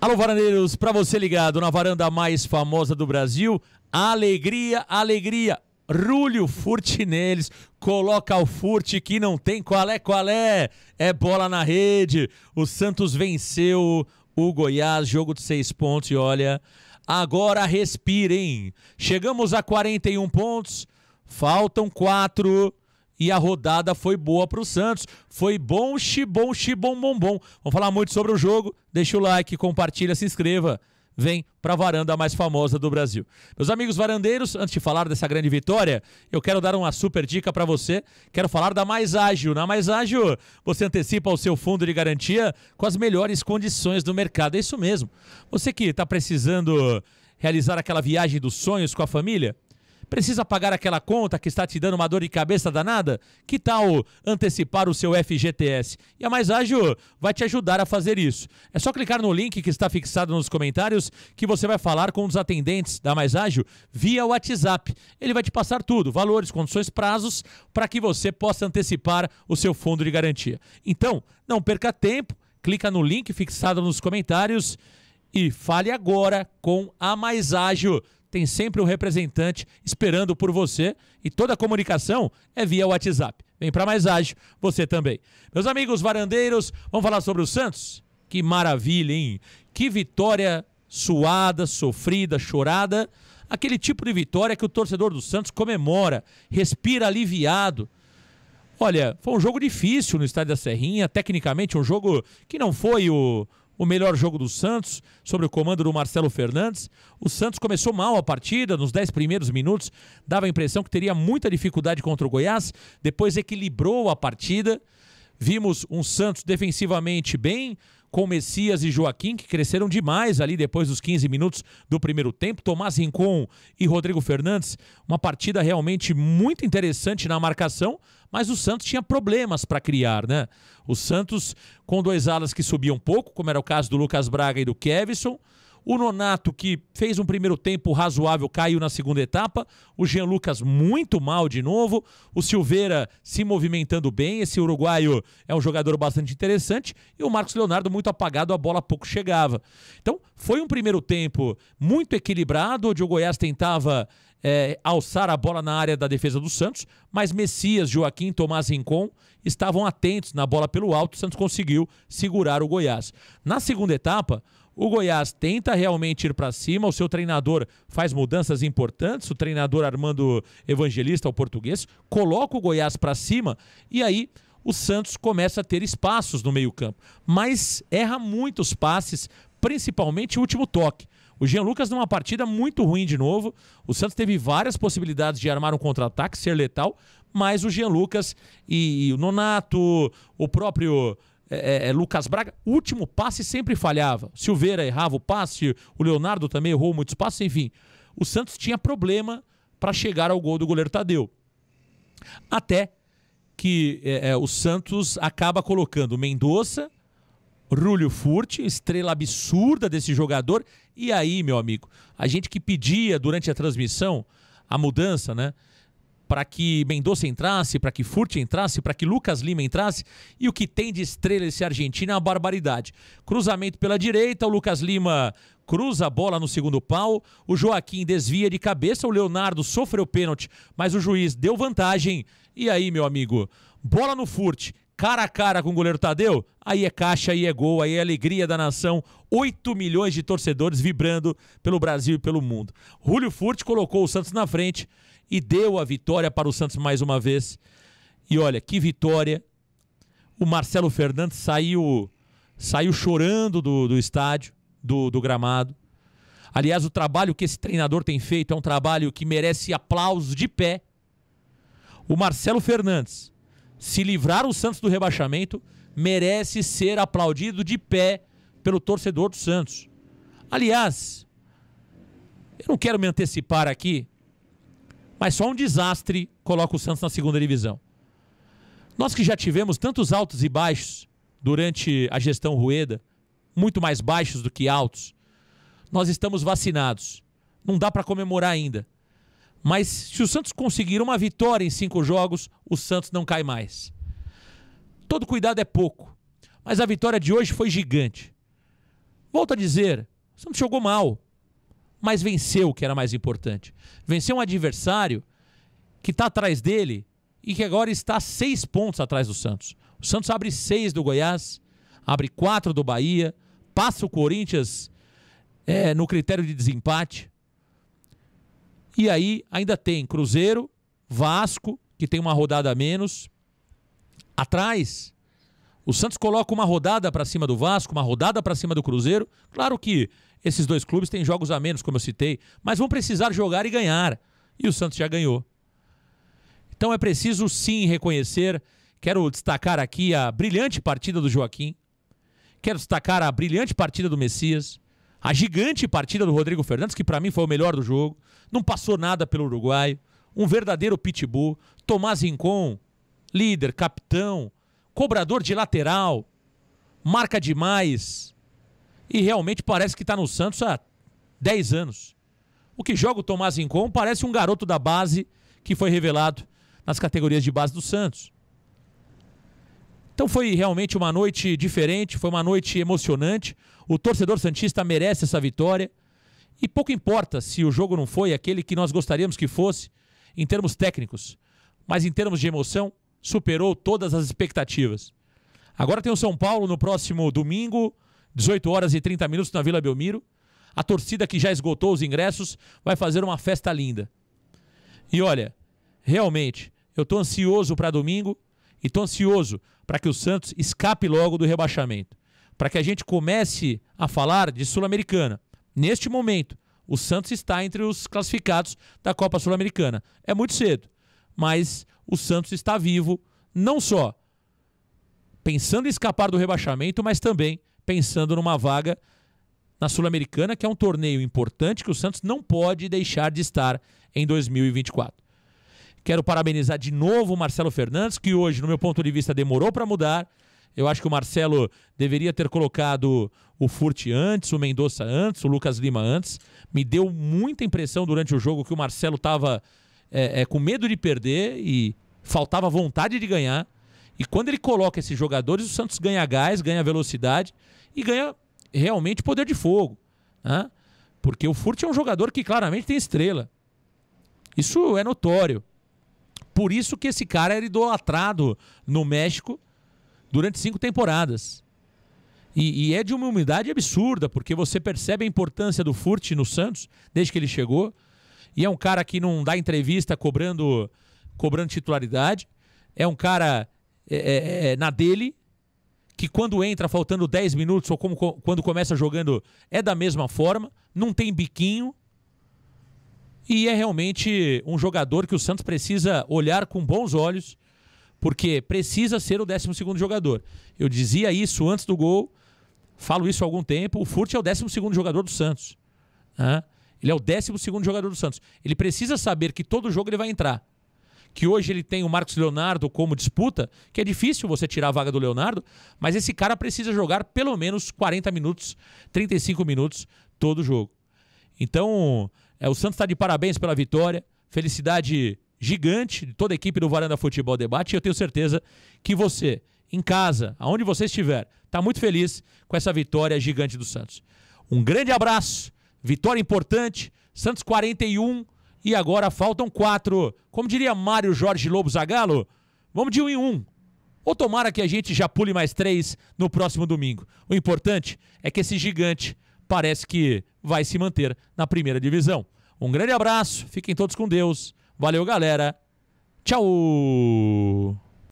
Alô, varandeiros, para você ligado na varanda mais famosa do Brasil, alegria, alegria. Rúlio Furtineles coloca o furti que não tem qual é, qual é. É bola na rede. O Santos venceu o Goiás, jogo de seis pontos. E olha, agora respirem. Chegamos a 41 pontos, faltam quatro e a rodada foi boa para o Santos. Foi bom, xibom, xibom, bom, bom. Vamos falar muito sobre o jogo. Deixa o like, compartilha, se inscreva. Vem para a varanda mais famosa do Brasil. Meus amigos varandeiros, antes de falar dessa grande vitória, eu quero dar uma super dica para você. Quero falar da Mais Ágil. Na Mais Ágil, você antecipa o seu fundo de garantia com as melhores condições do mercado. É isso mesmo. Você que está precisando realizar aquela viagem dos sonhos com a família, Precisa pagar aquela conta que está te dando uma dor de cabeça danada? Que tal antecipar o seu FGTS? E a Mais Ágil vai te ajudar a fazer isso. É só clicar no link que está fixado nos comentários que você vai falar com os atendentes da Mais Ágil via WhatsApp. Ele vai te passar tudo, valores, condições, prazos, para que você possa antecipar o seu fundo de garantia. Então, não perca tempo, clica no link fixado nos comentários e fale agora com a Mais Ágil tem sempre um representante esperando por você e toda a comunicação é via WhatsApp. Vem para mais ágil, você também. Meus amigos varandeiros, vamos falar sobre o Santos? Que maravilha, hein? Que vitória suada, sofrida, chorada. Aquele tipo de vitória que o torcedor do Santos comemora, respira aliviado. Olha, foi um jogo difícil no estádio da Serrinha, tecnicamente um jogo que não foi o, o melhor jogo do Santos, sobre o comando do Marcelo Fernandes. O Santos começou mal a partida, nos 10 primeiros minutos, dava a impressão que teria muita dificuldade contra o Goiás, depois equilibrou a partida. Vimos um Santos defensivamente bem, com Messias e Joaquim, que cresceram demais ali depois dos 15 minutos do primeiro tempo. Tomás Rincon e Rodrigo Fernandes, uma partida realmente muito interessante na marcação, mas o Santos tinha problemas para criar, né? O Santos com dois alas que subiam pouco, como era o caso do Lucas Braga e do Kevson o Nonato, que fez um primeiro tempo razoável, caiu na segunda etapa. O Jean Lucas muito mal de novo. O Silveira se movimentando bem. Esse uruguaio é um jogador bastante interessante. E o Marcos Leonardo muito apagado, a bola pouco chegava. Então, foi um primeiro tempo muito equilibrado, onde o Goiás tentava é, alçar a bola na área da defesa do Santos, mas Messias, Joaquim, Tomás Rincon estavam atentos na bola pelo alto. O Santos conseguiu segurar o Goiás. Na segunda etapa, o Goiás tenta realmente ir para cima, o seu treinador faz mudanças importantes, o treinador Armando Evangelista, o português, coloca o Goiás para cima e aí o Santos começa a ter espaços no meio-campo, mas erra muitos passes, principalmente o último toque. O Jean Lucas numa partida muito ruim de novo. O Santos teve várias possibilidades de armar um contra-ataque, ser letal, mas o Jean Lucas e, e o Nonato, o próprio é, é, é, Lucas Braga, último passe sempre falhava. Silveira errava o passe, o Leonardo também errou muitos passes, enfim. O Santos tinha problema para chegar ao gol do goleiro Tadeu. Até que é, é o Santos acaba colocando Mendonça, Rúlio Furti, estrela absurda desse jogador. E aí, meu amigo, a gente que pedia durante a transmissão a mudança, né? para que Mendonça entrasse, para que Furt entrasse, para que Lucas Lima entrasse. E o que tem de estrela esse argentino é uma barbaridade. Cruzamento pela direita, o Lucas Lima cruza a bola no segundo pau, o Joaquim desvia de cabeça, o Leonardo sofreu pênalti, mas o juiz deu vantagem. E aí, meu amigo, bola no Furt, cara a cara com o goleiro Tadeu, aí é caixa, aí é gol, aí é alegria da nação. 8 milhões de torcedores vibrando pelo Brasil e pelo mundo. Julio Furt colocou o Santos na frente e deu a vitória para o Santos mais uma vez. E olha, que vitória. O Marcelo Fernandes saiu saiu chorando do, do estádio, do, do gramado. Aliás, o trabalho que esse treinador tem feito é um trabalho que merece aplausos de pé. O Marcelo Fernandes, se livrar o Santos do rebaixamento, merece ser aplaudido de pé pelo torcedor do Santos. Aliás, eu não quero me antecipar aqui, mas só um desastre coloca o Santos na segunda divisão. Nós que já tivemos tantos altos e baixos durante a gestão Rueda, muito mais baixos do que altos, nós estamos vacinados. Não dá para comemorar ainda. Mas se o Santos conseguir uma vitória em cinco jogos, o Santos não cai mais. Todo cuidado é pouco, mas a vitória de hoje foi gigante. Volto a dizer, o Santos jogou mal, mas venceu, que era mais importante. Venceu um adversário que está atrás dele e que agora está seis pontos atrás do Santos. O Santos abre seis do Goiás, abre quatro do Bahia, passa o Corinthians é, no critério de desempate. E aí ainda tem Cruzeiro, Vasco, que tem uma rodada a menos. Atrás, o Santos coloca uma rodada para cima do Vasco, uma rodada para cima do Cruzeiro. Claro que esses dois clubes têm jogos a menos, como eu citei, mas vão precisar jogar e ganhar. E o Santos já ganhou. Então é preciso sim reconhecer. Quero destacar aqui a brilhante partida do Joaquim. Quero destacar a brilhante partida do Messias. A gigante partida do Rodrigo Fernandes, que para mim foi o melhor do jogo. Não passou nada pelo Uruguai. Um verdadeiro pitbull. Tomás Rincon, líder, capitão, cobrador de lateral, marca demais. E realmente parece que está no Santos há 10 anos. O que joga o Tomás Rincon parece um garoto da base que foi revelado nas categorias de base do Santos. Então foi realmente uma noite diferente, foi uma noite emocionante. O torcedor Santista merece essa vitória. E pouco importa se o jogo não foi aquele que nós gostaríamos que fosse, em termos técnicos. Mas em termos de emoção, superou todas as expectativas. Agora tem o São Paulo no próximo domingo, 18 horas e 30 minutos, na Vila Belmiro. A torcida que já esgotou os ingressos vai fazer uma festa linda. E olha, realmente, eu estou ansioso para domingo e estou ansioso para que o Santos escape logo do rebaixamento, para que a gente comece a falar de Sul-Americana. Neste momento, o Santos está entre os classificados da Copa Sul-Americana. É muito cedo, mas o Santos está vivo, não só pensando em escapar do rebaixamento, mas também pensando numa vaga na Sul-Americana, que é um torneio importante que o Santos não pode deixar de estar em 2024. Quero parabenizar de novo o Marcelo Fernandes, que hoje, no meu ponto de vista, demorou para mudar. Eu acho que o Marcelo deveria ter colocado o Furti antes, o Mendonça antes, o Lucas Lima antes. Me deu muita impressão durante o jogo que o Marcelo estava é, é, com medo de perder e faltava vontade de ganhar. E quando ele coloca esses jogadores, o Santos ganha gás, ganha velocidade e ganha realmente poder de fogo. Né? Porque o Furt é um jogador que claramente tem estrela. Isso é notório. Por isso que esse cara era idolatrado no México durante cinco temporadas. E, e, é de uma humildade absurda, porque você percebe a importância do Furt no Santos desde que ele chegou. E é um cara que não dá entrevista cobrando, cobrando titularidade. É um cara é, é, é na dele, que quando entra faltando 10 minutos ou como, quando começa jogando é da mesma forma, não tem biquinho, e é realmente um jogador que o Santos precisa olhar com bons olhos, porque precisa ser o 12 jogador. Eu dizia isso antes do gol, falo isso há algum tempo. O Furt é o 12 jogador do Santos. Né? Ele é o 12 jogador do Santos. Ele precisa saber que todo jogo ele vai entrar que hoje ele tem o Marcos Leonardo como disputa, que é difícil você tirar a vaga do Leonardo, mas esse cara precisa jogar pelo menos 40 minutos, 35 minutos todo jogo. Então, é, o Santos está de parabéns pela vitória. Felicidade gigante de toda a equipe do Varanda Futebol Debate. E eu tenho certeza que você, em casa, aonde você estiver, está muito feliz com essa vitória gigante do Santos. Um grande abraço, vitória importante. Santos 41 e agora faltam quatro. Como diria Mário Jorge Lobo Zagalo, vamos de um em um. Ou tomara que a gente já pule mais três no próximo domingo. O importante é que esse gigante parece que vai se manter na primeira divisão. Um grande abraço, fiquem todos com Deus. Valeu, galera. Tchau!